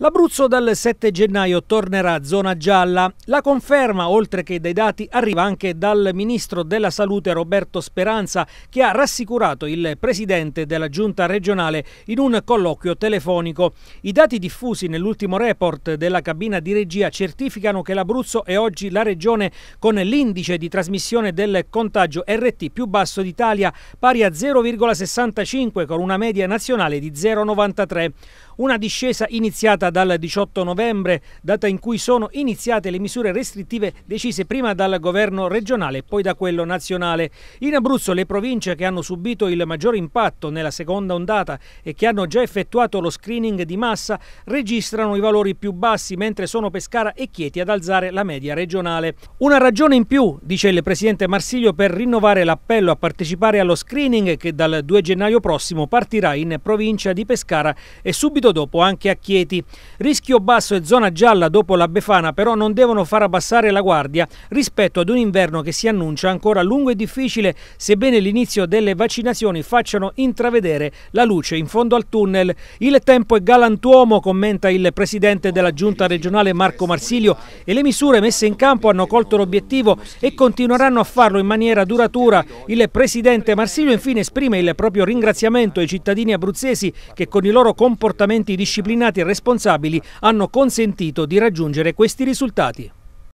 L'Abruzzo dal 7 gennaio tornerà zona gialla. La conferma, oltre che dai dati, arriva anche dal ministro della Salute Roberto Speranza, che ha rassicurato il presidente della giunta regionale in un colloquio telefonico. I dati diffusi nell'ultimo report della cabina di regia certificano che l'Abruzzo è oggi la regione con l'indice di trasmissione del contagio RT più basso d'Italia, pari a 0,65 con una media nazionale di 0,93. Una discesa iniziata giornata dal 18 novembre, data in cui sono iniziate le misure restrittive decise prima dal governo regionale e poi da quello nazionale. In Abruzzo le province che hanno subito il maggior impatto nella seconda ondata e che hanno già effettuato lo screening di massa registrano i valori più bassi, mentre sono Pescara e Chieti ad alzare la media regionale. Una ragione in più, dice il presidente Marsiglio, per rinnovare l'appello a partecipare allo screening che dal 2 gennaio prossimo partirà in provincia di Pescara e subito dopo anche a Chieti. Rischio basso e zona gialla dopo la Befana però non devono far abbassare la guardia rispetto ad un inverno che si annuncia ancora lungo e difficile sebbene l'inizio delle vaccinazioni facciano intravedere la luce in fondo al tunnel. Il tempo è galantuomo, commenta il presidente della giunta regionale Marco Marsilio e le misure messe in campo hanno colto l'obiettivo e continueranno a farlo in maniera duratura. Il presidente Marsilio infine esprime il proprio ringraziamento ai cittadini abruzzesi che con i loro comportamenti disciplinati e responsabili responsabili hanno consentito di raggiungere questi risultati.